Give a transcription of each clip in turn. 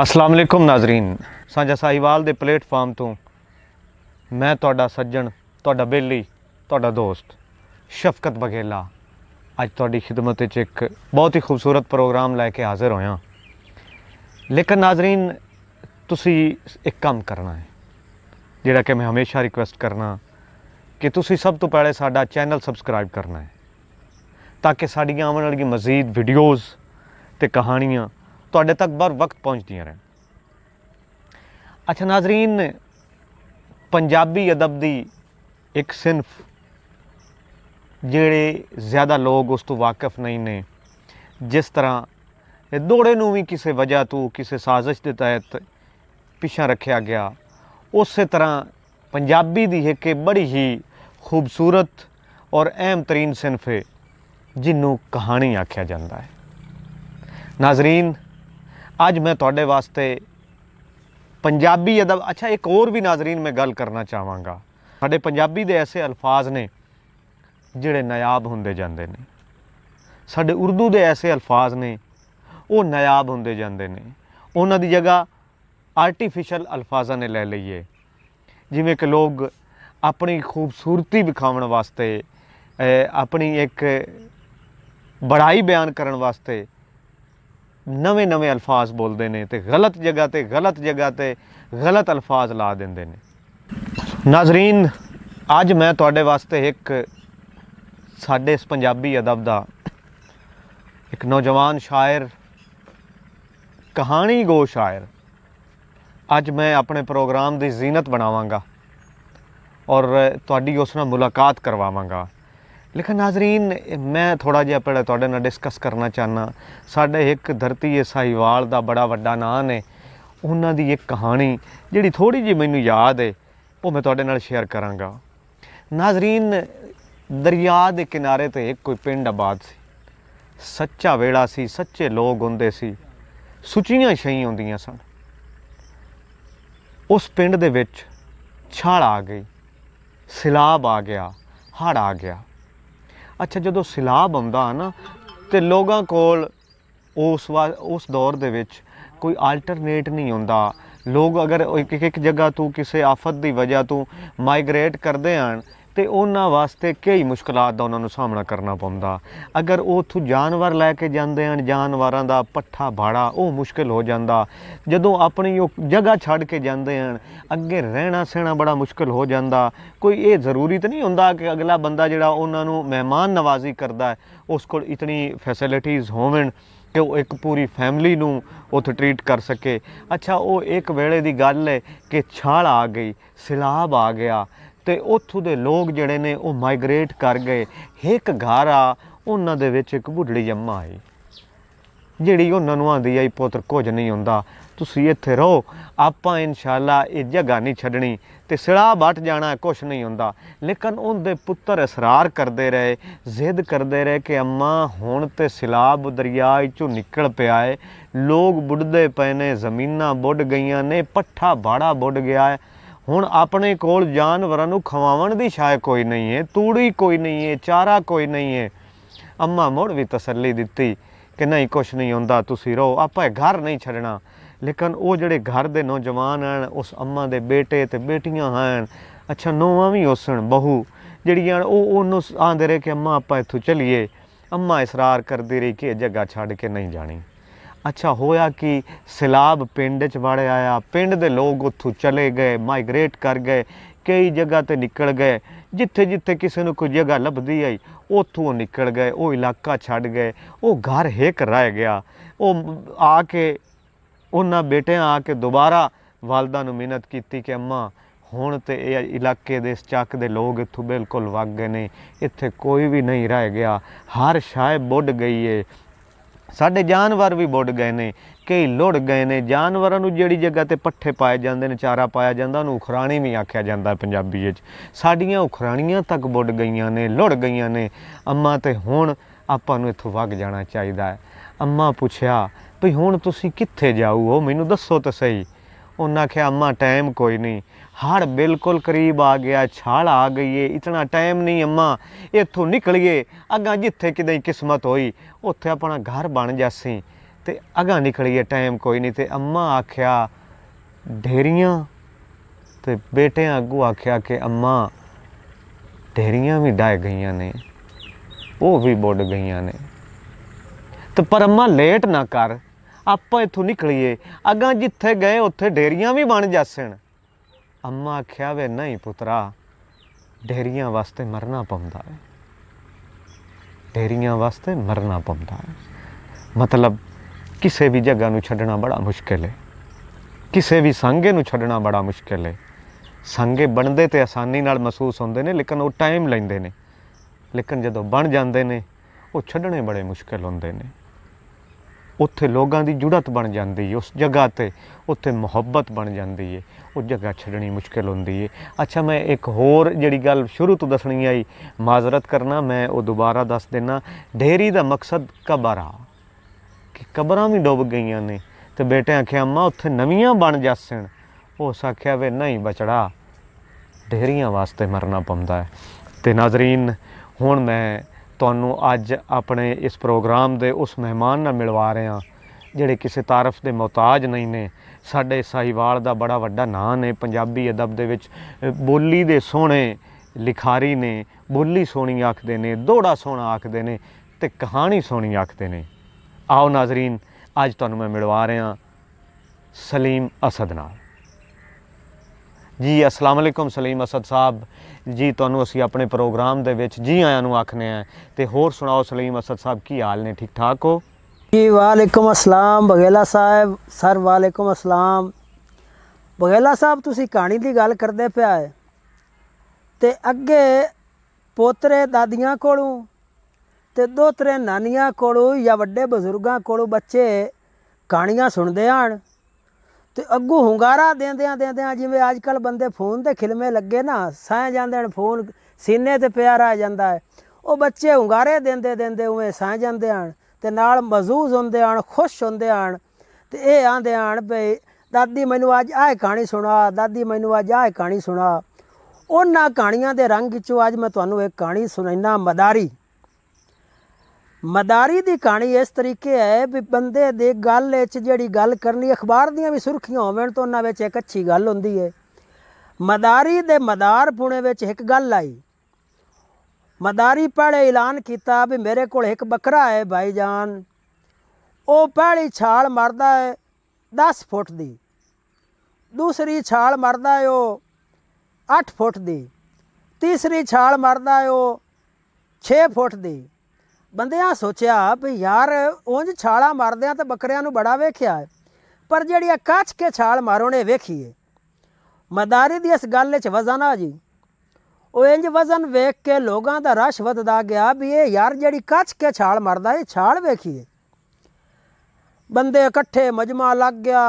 ਅਸਲਾਮ ਅਲੈਕੁਮ ਨਾਜ਼ਰੀਨ ਸਾਂਝਾ ਸਾਹੀਵਾਲ ਦੇ ਪਲੇਟਫਾਰਮ ਤੋਂ ਮੈਂ ਤੁਹਾਡਾ ਸੱਜਣ ਤੁਹਾਡਾ ਬੇਲੀ ਤੁਹਾਡਾ ਦੋਸਤ ਸ਼ਫਕਤ ਬਗੇਲਾ ਅੱਜ ਤੁਹਾਡੀ ਖਿਦਮਤ ਵਿੱਚ ਇੱਕ ਬਹੁਤ ਹੀ ਖੂਬਸੂਰਤ ਪ੍ਰੋਗਰਾਮ ਲੈ ਕੇ ਹਾਜ਼ਰ ਹੋਇਆ ਲੇਕਿਨ ਨਾਜ਼ਰੀਨ ਤੁਸੀਂ ਇੱਕ ਕੰਮ ਕਰਨਾ ਹੈ ਜਿਹੜਾ ਕਿ ਮੈਂ ਹਮੇਸ਼ਾ ਰਿਕੁਐਸਟ ਕਰਨਾ ਕਿ ਤੁਸੀਂ ਸਭ ਤੋਂ ਪਹਿਲੇ ਸਾਡਾ ਚੈਨਲ ਸਬਸਕ੍ਰਾਈਬ ਕਰਨਾ ਹੈ ਤਾਂ ਕਿ ਸਾਡੀਆਂ ਆਉਣ ਵਾਲੀਆਂ ਮਜ਼ੀਦ ਵੀਡੀਓਜ਼ ਤੇ ਕਹਾਣੀਆਂ ਤੁਹਾਡੇ ਤੱਕ ਬਰ ਵਕਤ ਪਹੁੰਚਦੀਆਂ ਰਹਿਣ ਅੱਛਾ ਨਾਜ਼ਰੀਨ ਪੰਜਾਬੀ ਅਦਬ ਦੀ ਇੱਕ ਸਿੰਫ ਜਿਹੜੇ ਜ਼ਿਆਦਾ ਲੋਕ ਉਸ ਤੋਂ ਵਾਕਿਫ ਨਹੀਂ ਨੇ ਜਿਸ ਤਰ੍ਹਾਂ ਇਹ ਦੋੜੇ ਨੂੰ ਵੀ ਕਿਸੇ ਵਜ੍ਹਾ ਤੋਂ ਕਿਸੇ ਸਾਜ਼ਿਸ਼ ਦੇ ਤਹਿਤ ਪਿਛਾ ਰੱਖਿਆ ਗਿਆ ਉਸੇ ਤਰ੍ਹਾਂ ਪੰਜਾਬੀ ਦੀ ਇੱਕ ਬੜੀ ਹੀ ਖੂਬਸੂਰਤ ਔਰ ਅਹਿਮ ਤਰੀਨ ਸਿੰਫ ਹੈ ਜਿਹਨੂੰ ਕਹਾਣੀ ਆਖਿਆ ਜਾਂਦਾ ਹੈ ਨਾਜ਼ਰੀਨ ਅੱਜ ਮੈਂ ਤੁਹਾਡੇ ਵਾਸਤੇ ਪੰਜਾਬੀ ਅਦਬ ਅੱਛਾ ਇੱਕ ਹੋਰ ਵੀ ਨਾਜ਼ਰੀਨ ਮੈਂ ਗੱਲ ਕਰਨਾ ਚਾਹਾਂਗਾ ਸਾਡੇ ਪੰਜਾਬੀ ਦੇ ਐਸੇ ਅਲਫਾਜ਼ ਨੇ ਜਿਹੜੇ ਨਯਾਬ ਹੁੰਦੇ ਜਾਂਦੇ ਨੇ ਸਾਡੇ ਉਰਦੂ ਦੇ ਐਸੇ ਅਲਫਾਜ਼ ਨੇ ਉਹ ਨਯਾਬ ਹੁੰਦੇ ਜਾਂਦੇ ਨੇ ਉਹਨਾਂ ਦੀ ਜਗ੍ਹਾ ਆਰਟੀਫੀਸ਼ੀਅਲ ਅਲਫਾਜ਼ਾਂ ਨੇ ਲੈ ਲਈਏ ਜਿਵੇਂ ਕਿ ਲੋਕ ਆਪਣੀ ਖੂਬਸੂਰਤੀ ਵਿਖਾਉਣ ਵਾਸਤੇ ਆਪਣੀ ਇੱਕ ਬੜਾਈ ਬਿਆਨ ਕਰਨ ਵਾਸਤੇ ਨਵੇਂ ਨਵੇਂ ਅਲਫਾਜ਼ ਬੋਲਦੇ ਨੇ ਤੇ ਗਲਤ ਜਗ੍ਹਾ ਤੇ ਗਲਤ ਜਗ੍ਹਾ ਤੇ ਗਲਤ ਅਲਫਾਜ਼ ਲਾ ਦਿੰਦੇ ਨੇ ਨਾਜ਼ਰੀਨ ਅੱਜ ਮੈਂ ਤੁਹਾਡੇ ਵਾਸਤੇ ਇੱਕ ਸਾਡੇ ਇਸ ਪੰਜਾਬੀ ਅਦਬ ਦਾ ਇੱਕ ਨੌਜਵਾਨ ਸ਼ਾਇਰ ਕਹਾਣੀ ਗੋ ਸ਼ਾਇਰ ਅੱਜ ਮੈਂ ਆਪਣੇ ਪ੍ਰੋਗਰਾਮ ਦੀ ਜ਼ੀਨਤ ਬਣਾਵਾਂਗਾ ਔਰ ਤੁਹਾਡੀ ਉਸ ਨਾਲ ਮੁਲਾਕਾਤ ਕਰਵਾਵਾਂਗਾ ਲੇਕਿਨ ਨਾਜ਼ਰੀਨ ਮੈਂ ਥੋੜਾ ਜਿਹਾ ਪਹਿਲਾਂ ਤੁਹਾਡੇ ਨਾਲ ਡਿਸਕਸ ਕਰਨਾ ਚਾਹਨਾ ਸਾਡੇ ਇੱਕ ਧਰਤੀ ਸਾਈਵਾਲ ਦਾ ਬੜਾ ਵੱਡਾ ਨਾਂ ਨੇ ਉਹਨਾਂ ਦੀ ਇੱਕ ਕਹਾਣੀ ਜਿਹੜੀ ਥੋੜੀ ਜਿਹੀ ਮੈਨੂੰ ਯਾਦ ਹੈ ਉਹ ਮੈਂ ਤੁਹਾਡੇ ਨਾਲ ਸ਼ੇਅਰ ਕਰਾਂਗਾ ਨਾਜ਼ਰੀਨ ਦਰਿਆ ਦੇ ਕਿਨਾਰੇ ਤੇ ਇੱਕ ਕੋਈ ਪਿੰਡ ਆਬਾਦ ਸੀ ਸੱਚਾ ਵੇਲਾ ਸੀ ਸੱਚੇ ਲੋਕ ਹੁੰਦੇ ਸੀ ਸੁੱਚੀਆਂ ਛਈ ਹੁੰਦੀਆਂ ਸਨ ਉਸ ਪਿੰਡ ਦੇ ਵਿੱਚ ਛਾਲ ਆ ਗਈ ਸਿਲਾਬ ਆ ਗਿਆ ਹੜ ਆ ਗਿਆ ਅੱਛਾ ਜਦੋਂ ਸਿਲਾਬ ਆਉਂਦਾ ਨਾ ਤੇ ਲੋਕਾਂ ਕੋਲ ਉਸ ਉਸ ਦੌਰ ਦੇ ਵਿੱਚ ਕੋਈ ਆਲਟਰਨੇਟ ਨਹੀਂ ਹੁੰਦਾ ਲੋਕ ਅਗਰ ਇੱਕ ਇੱਕ ਜਗ੍ਹਾ ਤੋਂ ਕਿਸੇ ਆਫਤ ਦੀ ਵਜ੍ਹਾ ਤੋਂ ਮਾਈਗ੍ਰੇਟ ਕਰਦੇ ਹਨ ਤੇ ਉਹਨਾਂ ਵਾਸਤੇ ਕਈ ਮੁਸ਼ਕਲਾਂ ਦਾ ਉਹਨਾਂ ਨੂੰ ਸਾਹਮਣਾ ਕਰਨਾ ਪੈਂਦਾ ਅਗਰ ਉਹ ਉਥੋਂ ਜਾਨਵਰ ਲੈ ਕੇ ਜਾਂਦੇ ਹਨ ਜਾਨਵਰਾਂ ਦਾ ਪੱਠਾ ਭਾੜਾ ਉਹ ਮੁਸ਼ਕਲ ਹੋ ਜਾਂਦਾ ਜਦੋਂ ਆਪਣੀ ਉਹ ਜਗ੍ਹਾ ਛੱਡ ਕੇ ਜਾਂਦੇ ਹਨ ਅੱਗੇ ਰਹਿਣਾ ਸਹਿਣਾ ਬੜਾ ਮੁਸ਼ਕਲ ਹੋ ਜਾਂਦਾ ਕੋਈ ਇਹ ਜ਼ਰੂਰੀ ਤਾਂ ਨਹੀਂ ਹੁੰਦਾ ਕਿ ਅਗਲਾ ਬੰਦਾ ਜਿਹੜਾ ਉਹਨਾਂ ਨੂੰ ਮਹਿਮਾਨ ਨਵਾਜ਼ੀ ਕਰਦਾ ਹੈ ਉਸ ਕੋਲ ਇਤਨੀ ਫੈਸਿਲਿਟੀਆਂ ਹੋਵਣ ਕਿ ਉਹ ਇੱਕ ਪੂਰੀ ਫੈਮਿਲੀ ਨੂੰ ਉਥੇ ਟ੍ਰੀਟ ਕਰ ਸਕੇ ਅੱਛਾ ਉਹ ਇੱਕ ਵੇਲੇ ਦੀ ਗੱਲ ਹੈ ਕਿ ਛਾਲ ਆ ਗਈ ਸਿਲਾਬ ਆ ਗਿਆ ਤੇ ਉੱਥੋਂ ਦੇ ਲੋਕ ਜਿਹੜੇ ਨੇ ਉਹ ਮਾਈਗ੍ਰੇਟ ਕਰ ਗਏ ਇੱਕ ਘਾਰਾ ਉਹਨਾਂ ਦੇ ਵਿੱਚ ਇੱਕ ਬੁੱਢੜੀ ਜੰਮਾ ਆਈ ਜਿਹੜੀ ਉਹਨਾਂ ਨੂੰ ਆਂਦੀ ਆਈ ਪੁੱਤਰ ਕੁਝ ਨਹੀਂ ਹੁੰਦਾ ਤੁਸੀਂ ਇੱਥੇ ਰਹੋ ਆਪਾਂ ਇਨਸ਼ਾਅੱਲਾ ਇਹ ਜਗ੍ਹਾ ਨਹੀਂ ਛੱਡਣੀ ਤੇ ਸਿਲਾ ਬਟ ਜਾਣਾ ਕੁਝ ਨਹੀਂ ਹੁੰਦਾ ਲੇਕਿਨ ਉਹਦੇ ਪੁੱਤਰ ਇਸਰਾਰ ਕਰਦੇ ਰਹੇ ਜ਼ਿੱਦ ਕਰਦੇ ਰਹੇ ਕਿ ਅੰਮਾ ਹੁਣ ਤੇ ਸਿਲਾਬ ਦਰਿਆ ਵਿੱਚੋਂ ਨਿਕਲ ਪਿਆ ਹੈ ਲੋਕ ਬੁੱਢਦੇ ਪਏ ਨੇ ਜ਼ਮੀਨਾਂ ਬੁੱਢ ਗਈਆਂ ਨੇ ਪੱਠਾ ਬਾੜਾ ਬੁੱਢ ਗਿਆ ਹੈ ਹੁਣ ਆਪਣੇ ਕੋਲ ਜਾਨਵਰਾਂ ਨੂੰ ਖਵਾਉਣ ਦੀ ਸ਼ਾਇ ਕੋਈ ਨਹੀਂ ਹੈ ਤੂੜੀ ਕੋਈ ਨਹੀਂ ਹੈ ਚਾਰਾ ਕੋਈ ਨਹੀਂ ਹੈ ਅੰਮਾ ਮੋੜ ਵੀ ਤਸੱਲੀ ਦਿੱਤੀ ਕਿ ਨਹੀਂ ਕੁਛ ਨਹੀਂ ਹੁੰਦਾ ਤੁਸੀਂ ਰਹੋ ਆਪਾਂ ਘਰ ਨਹੀਂ ਛੱਡਣਾ ਲੇਕਿਨ ਉਹ ਜਿਹੜੇ ਘਰ ਦੇ ਨੌਜਵਾਨ ਹਨ ਉਸ ਅੰਮਾ ਦੇ ਬੇਟੇ ਤੇ ਬੇਟੀਆਂ ਹਨ ਅੱਛਾ ਨੋਵਾ ਵੀ ਹੋਸਣ ਬਹੂ ਜਿਹੜੀਆਂ ਉਹ ਉਹਨੂੰ ਆਂਦੇ ਰਹੇ ਕਿ ਅੰਮਾ ਆਪਾਂ ਇੱਥੋਂ ਚਲੀਏ ਅੰਮਾ ਇਸਰਾਰ ਕਰਦੀ ਰਹੀ ਕਿ ਇਹ ਜਗ੍ਹਾ ਛੱਡ ਕੇ ਨਹੀਂ ਜਾਣੀ ਅੱਛਾ ਹੋਇਆ ਕਿ ਸਿਲਾਬ ਪਿੰਡ 'ਚ ਵੜ ਆਇਆ ਪਿੰਡ ਦੇ ਲੋਕ ਉੱਥੋਂ ਚਲੇ ਗਏ ਮਾਈਗ੍ਰੇਟ ਕਰ ਗਏ ਕਈ ਜਗ੍ਹਾ ਤੇ ਨਿਕਲ ਗਏ ਜਿੱਥੇ ਜਿੱਥੇ ਕਿਸੇ ਨੂੰ ਕੋਈ ਜਗ੍ਹਾ ਲੱਭਦੀ ਆਈ ਉੱਥੋਂ ਨਿਕਲ ਗਏ ਉਹ ਇਲਾਕਾ ਛੱਡ ਗਏ ਉਹ ਘਰ ਹੇਕ ਰਹਿ ਗਿਆ ਉਹ ਆ ਕੇ ਉਹਨਾਂ ਬੇਟੇ ਆ ਕੇ ਦੁਬਾਰਾ ਵਾਲਦਾ ਨੂੰ ਮਿਹਨਤ ਕੀਤੀ ਕਿ ਅੰਮਾ ਹੁਣ ਤੇ ਇਹ ਇਲਾਕੇ ਦੇ ਇਸ ਚੱਕ ਦੇ ਲੋਕ ਇੱਥੋਂ ਬਿਲਕੁਲ ਵਗ ਗਏ ਨੇ ਇੱਥੇ ਕੋਈ ਵੀ ਨਹੀਂ ਰਹਿ ਗਿਆ ਹਰ ਸ਼ਾਇ ਬੁੱਢ ਗਈ ਏ ਸਾਡੇ ਜਾਨਵਰ ਵੀ ਬੁੱਢ ਗਏ ਨੇ ਕਈ ਲੁੜ ਗਏ ਨੇ ਜਾਨਵਰਾਂ ਨੂੰ ਜਿਹੜੀ ਜਗ੍ਹਾ ਤੇ ਪੱਠੇ ਪਾਏ ਜਾਂਦੇ ਨੇ ਚਾਰਾ ਪਾਇਆ ਜਾਂਦਾ ਉਹਨੂੰ ਉਖਰਾਣੀ ਵੀ ਆਖਿਆ ਜਾਂਦਾ ਪੰਜਾਬੀ ਵਿੱਚ ਸਾਡੀਆਂ ਉਖਰਾਣੀਆਂ ਤੱਕ ਬੁੱਢ ਗਈਆਂ ਨੇ ਲੁੜ ਗਈਆਂ ਨੇ ਅੰਮਾ ਤੇ ਹੁਣ ਆਪਾਂ ਨੂੰ ਇੱਥੋਂ ਵਗ ਜਾਣਾ ਚਾਹੀਦਾ ਹੈ ਅੰਮਾ ਪੁੱਛਿਆ ਭਈ ਹੁਣ ਤੁਸੀਂ ਕਿੱਥੇ ਜਾਓ ਮੈਨੂੰ ਦੱਸੋ ਤਾਂ ਸਹੀ ਉਹਨਾਂ ਕਿਹਾ ਅੰਮਾ ਟਾਈਮ ਕੋਈ ਨਹੀਂ ਹੜ ਬਿਲਕੁਲ ਕਰੀਬ ਆ ਗਿਆ ਛਾਲ ਆ ਗਈ ਏ ਇਤਨਾ ਟਾਈਮ ਨਹੀਂ ਅੰਮਾ ਇੱਥੋਂ ਨਿਕਲੀਏ ਅਗਾ ਜਿੱਥੇ ਕਿਦਾਂ ਕਿਸਮਤ ਹੋਈ ਉੱਥੇ ਆਪਣਾ ਘਰ ਬਣ ਜਾਸੀ ਤੇ ਅਗਾ ਨਿਕਲੀਏ ਟਾਈਮ ਕੋਈ ਨਹੀਂ ਤੇ ਅੰਮਾ ਆਖਿਆ ਢੇਰੀਆਂ ਤੇ ਬੇਟੇ ਅੱਗੂ ਆਖਿਆ ਕਿ ਅੰਮਾ ਢੇਰੀਆਂ ਵੀ ਡਾਇ ਗਈਆਂ ਨੇ ਉਹ ਵੀ ਬੁੱਢ ਗਈਆਂ ਨੇ ਤੇ ਪਰ ਅੰਮਾ ਲੇਟ ਨਾ ਕਰ ਆਪਾਂ ਇੱਥੋਂ ਨਿਕਲੀਏ ਅਗਾ ਜਿੱਥੇ ਗਏ ਉੱਥੇ ਡੇਰੀਆਂ ਵੀ ਬਣ ਜਾਸਣ ਅੰਮਾ ਆਖਿਆ ਵੇ ਨਹੀਂ ਪੁੱਤਰਾ ਡੇਰੀਆਂ ਵਾਸਤੇ ਮਰਨਾ ਪੈਂਦਾ ਹੈ ਡੇਰੀਆਂ ਵਾਸਤੇ ਮਰਨਾ ਪੈਂਦਾ ਹੈ ਮਤਲਬ ਕਿਸੇ ਵੀ ਜਗ੍ਹਾ ਨੂੰ ਛੱਡਣਾ ਬੜਾ ਮੁਸ਼ਕਿਲ ਹੈ ਕਿਸੇ ਵੀ ਸੰਗੇ ਨੂੰ ਛੱਡਣਾ ਬੜਾ ਮੁਸ਼ਕਿਲ ਹੈ ਸੰਗੇ ਬਣਦੇ ਤੇ ਆਸਾਨੀ ਨਾਲ ਮਹਿਸੂਸ ਹੁੰਦੇ ਨੇ ਲੇਕਿਨ ਉਹ ਟਾਈਮ ਲੈਂਦੇ ਨੇ ਲੇਕਿਨ ਜਦੋਂ ਬਣ ਜਾਂਦੇ ਨੇ ਉਹ ਛੱਡਣੇ ਬੜੇ ਮੁਸ਼ਕਿਲ ਹੁੰਦੇ ਨੇ ਉੱਥੇ ਲੋਕਾਂ ਦੀ ਜੁੜਤ ਬਣ ਜਾਂਦੀ ਹੈ ਉਸ ਜਗ੍ਹਾ ਤੇ ਉੱਥੇ ਮੁਹੱਬਤ ਬਣ ਜਾਂਦੀ ਹੈ ਉਹ ਜਗ੍ਹਾ ਛੱਡਣੀ ਮੁਸ਼ਕਿਲ ਹੁੰਦੀ ਹੈ ਅੱਛਾ ਮੈਂ ਇੱਕ ਹੋਰ ਜਿਹੜੀ ਗੱਲ ਸ਼ੁਰੂ ਤੋਂ ਦੱਸਣੀ ਆਈ ਮਾਜ਼ਰਤ ਕਰਨਾ ਮੈਂ ਉਹ ਦੁਬਾਰਾ ਦੱਸ ਦੇਣਾ ਢੇਰੀ ਦਾ ਮਕਸਦ ਕਬਰਾਂ ਕਿ ਕਬਰਾਂ ਵੀ ਡੁੱਬ ਗਈਆਂ ਨੇ ਤੇ ਬੇਟੇ ਆਖਿਆ ਅੰਮਾ ਉੱਥੇ ਨਵੀਆਂ ਬਣ ਜਾਸਣ ਉਹ ਸਾਖਿਆ ਵੇ ਨਹੀਂ ਬਚੜਾ ਢੇਰੀਆਂ ਵਾਸਤੇ ਮਰਨਾ ਪੰਦਾ ਹੈ ਤੇ ਨਾਜ਼ਰੀਨ ਹੁਣ ਮੈਂ ਤੁਹਾਨੂੰ ਅੱਜ ਆਪਣੇ ਇਸ ਪ੍ਰੋਗਰਾਮ ਦੇ ਉਸ ਮਹਿਮਾਨ ਨਾਲ ਮਿਲਵਾ ਰਹੇ ਹਾਂ ਜਿਹੜੇ ਕਿਸੇ ਤਾਰਫ ਦੇ ਮਹਤਾਜ ਨਹੀਂ ਨੇ ਸਾਡੇ ਸਾਹੀਵਾਲ ਦਾ ਬੜਾ ਵੱਡਾ ਨਾਂ ਨੇ ਪੰਜਾਬੀ ਅਦਬ ਦੇ ਵਿੱਚ ਬੋਲੀ ਦੇ ਸੋਹਣੇ ਲਿਖਾਰੀ ਨੇ ਬੋਲੀ ਸੋਹਣੀ ਆਖਦੇ ਨੇ ਦੋੜਾ ਸੋਹਣਾ ਆਖਦੇ ਨੇ ਤੇ ਕਹਾਣੀ ਸੋਹਣੀ ਆਖਦੇ ਨੇ ਆਓ ਨਾਜ਼ਰੀਨ ਅੱਜ ਤੁਹਾਨੂੰ ਮੈਂ ਮਿਲਵਾ ਰਿਹਾ ਸਲੀਮ ਅਸਦ ਨਾਲ ਜੀ ਅਸਲਾਮ ਅਲੈਕਮ ਸਲੀਮ ਅਸਦ ਸਾਹਿਬ ਜੀ ਤੁਹਾਨੂੰ ਅਸੀਂ ਆਪਣੇ ਪ੍ਰੋਗਰਾਮ ਦੇ ਵਿੱਚ ਜੀ ਆਇਆਂ ਨੂੰ ਆਖਨੇ ਆ ਤੇ ਹੋਰ ਸੁਣਾਓ ਸਲੀਮ ਅਸਦ ਸਾਹਿਬ ਕੀ ਹਾਲ ਨੇ ਠੀਕ ਠਾਕ ਹੋ ਜੀ ਵਾਲੇਕਮ ਅਸਲਾਮ ਬਗੇਲਾ ਸਾਹਿਬ ਸਰ ਵਾਲੇਕਮ ਅਸਲਾਮ ਬਗੇਲਾ ਸਾਹਿਬ ਤੁਸੀਂ ਕਹਾਣੀ ਦੀ ਗੱਲ ਕਰਦੇ ਪਿਆ ਹੈ ਤੇ ਅੱਗੇ ਪੋਤਰੇ ਦਾਦੀਆਂ ਕੋਲੋਂ ਤੇ ਦੋਤਰੇ ਨਾਨੀਆਂ ਕੋਲੋਂ ਜਾਂ ਵੱਡੇ ਬਜ਼ੁਰਗਾਂ ਕੋਲੋਂ ਬੱਚੇ ਕਹਾਣੀਆਂ ਸੁਣਦੇ ਆਣ ਤੇ ਅੱਗੂ ਹੁੰਗਾਰਾ ਦੇਂਦਿਆਂ ਦੇਂਦਿਆਂ ਜਿਵੇਂ ਅੱਜ ਕੱਲ ਬੰਦੇ ਫੋਨ ਤੇ ਖਿਲਮੇ ਲੱਗੇ ਨਾ ਸਾਂ ਜਾਂਦੇ ਨੇ ਫੋਨ ਸੀਨੇ ਤੇ ਪਿਆਰਾ ਆ ਜਾਂਦਾ ਹੈ ਉਹ ਬੱਚੇ ਹੁੰਗਾਰੇ ਦਿੰਦੇ ਦਿੰਦੇ ਉਵੇਂ ਸਾਂ ਜਾਂਦੇ ਆਣ ਤੇ ਨਾਲ ਮਜ਼ੂਜ਼ ਹੁੰਦੇ ਆਣ ਖੁਸ਼ ਹੁੰਦੇ ਆਣ ਤੇ ਇਹ ਆਂਦੇ ਆਣ ਭਈ ਦਾਦੀ ਮੈਨੂੰ ਅੱਜ ਆਹ ਕਹਾਣੀ ਸੁਣਾ ਦਾਦੀ ਮੈਨੂੰ ਅੱਜ ਆਹ ਕਹਾਣੀ ਸੁਣਾ ਉਹਨਾਂ ਕਹਾਣੀਆਂ ਦੇ ਰੰਗ ਵਿੱਚੋਂ ਅੱਜ ਮੈਂ ਤੁਹਾਨੂੰ ਇੱਕ ਕਹਾਣੀ ਸੁਣਾਈਨਾ ਮਦਾਰੀ ਮਦਾਰੀ ਦੀ ਕਹਾਣੀ ਇਸ ਤਰੀਕੇ ਹੈ ਵੀ ਬੰਦੇ ਦੇ ਗੱਲ ਵਿੱਚ ਜਿਹੜੀ ਗੱਲ ਕਰਨੀ ਅਖਬਾਰ ਦੀਆਂ ਵੀ ਸੁਰਖੀਆਂ ਹੋਵਣ ਤਾਂ ਉਹਨਾਂ ਵਿੱਚ ਇੱਕ ਅੱਛੀ ਗੱਲ ਹੁੰਦੀ ਹੈ ਮਦਾਰੀ ਦੇ ਮਦਾਰ ਪੁਣੇ ਵਿੱਚ ਇੱਕ ਗੱਲ ਆਈ ਮਦਾਰੀ ਪਹਿਲੇ ਐਲਾਨ ਕੀਤਾ ਵੀ ਮੇਰੇ ਕੋਲ ਇੱਕ ਬੱਕਰਾ ਹੈ ਭਾਈ ਜਾਨ ਉਹ ਪਹਿਲੀ ਛਾਲ ਮਰਦਾ ਹੈ 10 ਫੁੱਟ ਦੀ ਦੂਸਰੀ ਛਾਲ ਮਰਦਾ ਹੈ ਉਹ 8 ਫੁੱਟ ਦੀ ਤੀਸਰੀ ਛਾਲ ਮਰਦਾ ਹੈ ਉਹ 6 ਫੁੱਟ ਦੀ ਬੰਦਿਆਂ ਸੋਚਿਆ ਵੀ ਯਾਰ ਉਂਝ ਛਾਲਾ ਆ ਤਾਂ ਬੱਕਰਿਆਂ ਨੂੰ ਬੜਾ ਵੇਖਿਆ ਪਰ ਜਿਹੜੀ ਆ ਕੱਚ ਕੇ ਛਾਲ ਮਾਰੋ ਨੇ ਮਦਾਰੀ ਦੀ ਇਸ ਗੱਲ ਵਿੱਚ ਵਜ਼ਨ ਆ ਜੀ ਉਹ ਇੰਜ ਵਜ਼ਨ ਵੇਖ ਕੇ ਲੋਕਾਂ ਦਾ ਰਸ਼ ਵਧਦਾ ਗਿਆ ਵੀ ਇਹ ਯਾਰ ਜਿਹੜੀ ਕੱਚ ਕੇ ਛਾਲ ਮਾਰਦਾ ਇਹ ਛਾਲ ਵੇਖੀਏ ਬੰਦੇ ਇਕੱਠੇ ਮਜਮਾ ਲੱਗ ਗਿਆ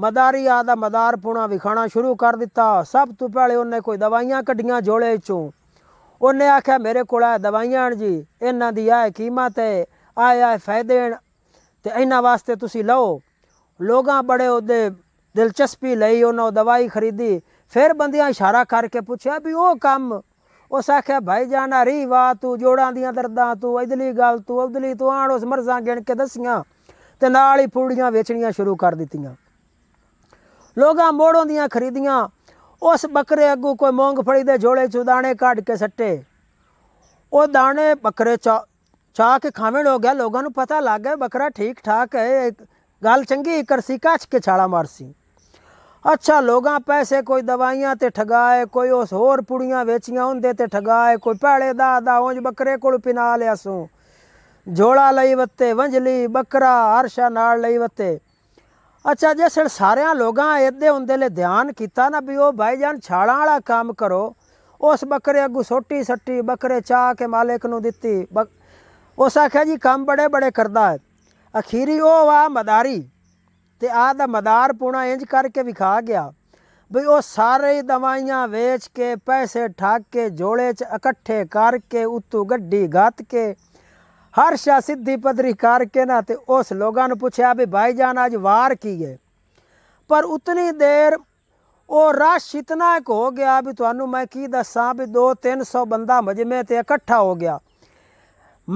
ਮਦਾਰੀ ਆ ਦਾ ਮਦਾਰ ਪੁਣਾ ਵਿਖਾਣਾ ਸ਼ੁਰੂ ਕਰ ਦਿੱਤਾ ਸਭ ਤੋਂ ਪਹਿਲੇ ਉਹਨੇ ਕੋਈ ਦਵਾਈਆਂ ਕੱਢੀਆਂ ਜੋਲੇ ਚੋਂ ਉਹਨੇ ਆਖਿਆ ਮੇਰੇ ਕੋਲ ਆ ਦਵਾਈਆਂ ਜੀ ਇਹਨਾਂ ਦੀ ਆ ਕੀਮਤ ਹੈ ਆਇਆ ਫਾਇਦੇ ਤੇ ਇਹਨਾਂ ਵਾਸਤੇ ਤੁਸੀਂ ਲਓ ਲੋਕਾਂ ਬੜੇ ਉਹਦੇ ਦਿਲਚਸਪੀ ਲਈ ਉਹਨਾਂ ਦਵਾਈ ਖਰੀਦੀ ਫਿਰ ਬੰਦਿਆਂ ਇਸ਼ਾਰਾ ਕਰਕੇ ਪੁੱਛਿਆ ਵੀ ਉਹ ਕੰਮ ਉਸ ਆਖਿਆ ਭਾਈ ਜਾਨਾ ਰੀ ਵਾ ਤੂੰ ਜੋੜਾਂ ਦੀਆਂ ਦਰਦਾਂ ਤੂੰ ਇਧਲੀ ਗੱਲ ਤੂੰ ਉਧਲੀ ਤੂੰ ਆਣ ਉਸ ਮਰਜ਼ਾਂ ਗਿਣ ਕੇ ਦਸੀਆਂ ਤੇ ਨਾਲ ਹੀ ਪੂੜੀਆਂ ਵੇਚਣੀਆਂ ਸ਼ੁਰੂ ਕਰ ਦਿੱਤੀਆਂ ਲੋਕਾਂ ਮੋੜੋਂ ਦੀਆਂ ਖਰੀਦੀਆਂ ਉਸ ਬੱਕਰੇ ਅੱਗੂ ਕੋਈ ਮੂੰਗਫਲੀ ਦੇ ਝੋਲੇ ਚੋਂ ਦਾਣੇ ਕੱਢ ਕੇ ਸੱਟੇ ਉਹ ਦਾਣੇ ਬੱਕਰੇ ਚਾ ਕੇ ਖਾਵਣ ਹੋ ਗਿਆ ਲੋਕਾਂ ਨੂੰ ਪਤਾ ਲੱਗ ਗਿਆ ਬੱਕਰਾ ਠੀਕ ਠਾਕ ਹੈ ਗੱਲ ਚੰਗੀ ਕਰਸੀ ਕੱਚ ਕੇ ਛਾਲਾ ਮਾਰਸੀ ਅੱਛਾ ਲੋਕਾਂ ਪੈਸੇ ਕੋਈ ਦਵਾਈਆਂ ਤੇ ਠਗਾਏ ਕੋਈ ਉਸ ਹੋਰ ਪੁੜੀਆਂ ਵੇਚੀਆਂ ਹੁੰਦੇ ਤੇ ਠਗਾਏ ਕੋਈ ਪਹਿਲੇ ਦਾ ਦਾ ਉਂਝ ਬੱਕਰੇ ਕੋਲ ਪਿਨਾ ਲਿਆ ਸੋ ਝੋਲਾ ਲਈ ਵੱਤੇ ਵੰਝਲੀ ਬੱਕਰਾ ਹਰਸ਼ਾ ਨਾਲ ਲਈ ਵੱਤੇ ਅੱਛਾ ਜੇ ਸਿਰ ਸਾਰਿਆਂ ਲੋਕਾਂ ਇਹਦੇ ਹੁੰਦੇ ਲਈ ਧਿਆਨ ਕੀਤਾ ਨਾ ਵੀ ਉਹ ਜਾਨ ਛਾਲਾਂ ਵਾਲਾ ਕੰਮ ਕਰੋ ਉਸ ਬੱਕਰੇ ਅੱਗੂ ਸੋਟੀ ਸੱਟੀ ਬੱਕਰੇ ਚਾਹ ਕੇ ਮਾਲਕ ਨੂੰ ਦਿੱਤੀ ਉਸ ਆਖਿਆ ਜੀ ਕੰਮ ਬੜੇ ਬੜੇ ਕਰਦਾ ਹੈ ਅਖੀਰੀ ਉਹ ਵਾ ਮਦਾਰੀ ਤੇ ਆ ਦਾ ਮਦਾਰ ਪੂਣਾ ਇੰਜ ਕਰਕੇ ਵਿਖਾ ਗਿਆ ਵੀ ਉਹ ਸਾਰੇ ਦਵਾਈਆਂ ਵੇਚ ਕੇ ਪੈਸੇ ਠਾਕ ਕੇ ਜੋੜੇ 'ਚ ਇਕੱਠੇ ਕਰਕੇ ਉਤੋਂ ਗੱਡੀ ਗਾਤ ਕੇ ਹਰ ਸ਼ਾ ਸਿੱਧੀ ਪਦਰੀ ਕਰਕੇ ਨਾ ਤੇ ਉਸ ਲੋਗਾ ਨੂੰ ਪੁੱਛਿਆ ਵੀ ਜਾਨ ਅੱਜ ਵਾਰ ਕੀ ਹੈ ਪਰ ਉਤਨੀ ਦੇਰ ਉਹ ਰਸ਼ ਇਤਨਾ ਇੱਕ ਹੋ ਗਿਆ ਵੀ ਤੁਹਾਨੂੰ ਮੈਂ ਕੀ ਦੱਸਾਂ ਵੀ 2-300 ਬੰਦਾ ਮਜਮੇ ਤੇ ਇਕੱਠਾ ਹੋ ਗਿਆ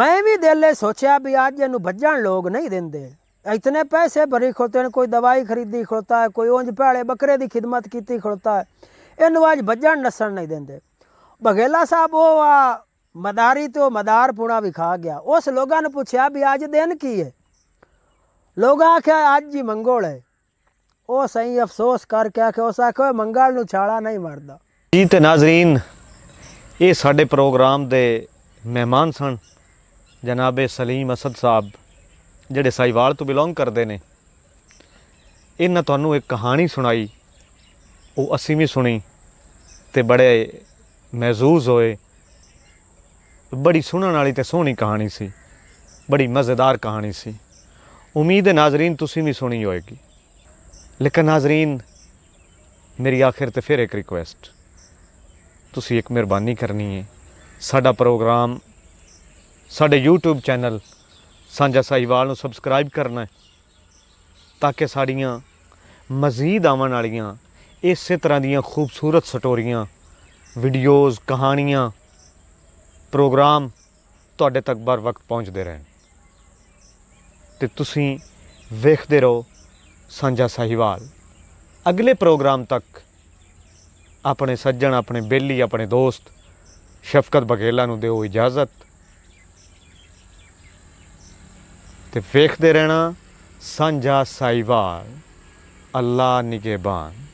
ਮੈਂ ਵੀ ਦੇਲੇ ਸੋਚਿਆ ਵੀ ਅੱਜ ਇਹਨੂੰ ਭੱਜਣ ਲੋਕ ਨਹੀਂ ਦਿੰਦੇ ਇਤਨੇ ਪੈਸੇ ਭਰੀ ਖੋਤੇ ਨੇ ਕੋਈ ਦਵਾਈ ਖਰੀਦੀ ਖੋਤਾ ਹੈ ਕੋਈ ਉਂਝ ਭੈੜੇ ਬੱਕਰੇ ਦੀ ਖਿਦਮਤ ਕੀਤੀ ਖੋਤਾ ਹੈ ਇਹਨੂੰ ਅੱਜ ਭੱਜਣ ਨਸਣ ਨਹੀਂ ਦਿੰਦੇ ਬਗੇਲਾ ਸਾਹਿਬ ਉਹ ਆ ਮਦਾਰੀ ਤੋਂ ਮਦਾਰ ਪੁਣਾ ਵਿਖਾ ਗਿਆ ਉਸ ਲੋਕਾਂ ਨੇ ਪੁੱਛਿਆ ਵੀ ਅੱਜ ਦਿਨ ਕੀ ਹੈ ਲੋਕਾਂ ਆਖਿਆ ਅੱਜ ਜੀ ਮੰਗੋਲ ਹੈ ਉਹ ਸਹੀ ਅਫਸੋਸ ਕਰਕੇ ਆਖਿਆ ਉਸ ਆਖਿਆ ਮੰਗਲ ਨੂੰ ਛਾਲਾ ਨਹੀਂ ਮਰਦਾ ਜੀ ਤੇ ਨਾਜ਼ਰੀਨ ਇਹ ਸਾਡੇ ਪ੍ਰੋਗਰਾਮ ਦੇ ਮਹਿਮਾਨ ਸਨ ਜਨਾਬ ਸਲੀਮ ਅਸਦ ਸਾਹਿਬ ਜਿਹੜੇ ਸਾਈਵਾਲ ਤੋਂ ਬਿਲੋਂਗ ਕਰਦੇ ਨੇ ਇਹਨਾਂ ਤੁਹਾਨੂੰ ਇੱਕ ਕਹਾਣੀ ਸੁਣਾਈ ਉਹ ਅਸੀਂ ਵੀ ਸੁਣੀ ਤੇ ਬੜੇ ਮਹਿਜ਼ੂਜ਼ ਹੋਏ बड़ी सुनने वाली तो सोहनी कहानी सी बड़ी मज़ेदार कहानी सी उम्मीद है नाजरीन तुम्हें भी सुनी होएगी लेकिन नाजरीन मेरी आखिर तो फिर एक रिक्वेस्ट तुम एक मेहरबानी करनी है साडा प्रोग्राम साढ़े यूट्यूब चैनल ਸਾਂਝਾ ਸਾਈਵਾਲ सबसक्राइब करना ਕਰਨਾ ਹੈ ਤਾਂ ਕਿ ਸਾਡੀਆਂ ਮਜ਼ੀਦ ਆਉਣ ਵਾਲੀਆਂ ਇਸੇ ਤਰ੍ਹਾਂ ਦੀਆਂ ਖੂਬਸੂਰਤ ਪ੍ਰੋਗਰਾਮ ਤੁਹਾਡੇ ਤੱਕ ਬਰ ਵਕਤ ਪਹੁੰਚਦੇ ਰਹਿਣ ਤੇ ਤੁਸੀਂ ਵੇਖਦੇ ਰਹੋ ਸਾਂਝਾ ਸਹੀਵਾਲ ਅਗਲੇ ਪ੍ਰੋਗਰਾਮ ਤੱਕ ਆਪਣੇ ਸੱਜਣ ਆਪਣੇ ਬੇਲੀ ਆਪਣੇ ਦੋਸਤ ਸ਼ਫਕਤ ਬਗੇਲਾ ਨੂੰ ਦਿਓ ਇਜਾਜ਼ਤ ਤੇ ਵੇਖਦੇ ਰਹਿਣਾ ਸਾਂਝਾ ਸਾਈਵਾਲ ਅੱਲਾ ਨਿਗੇਬਾਨ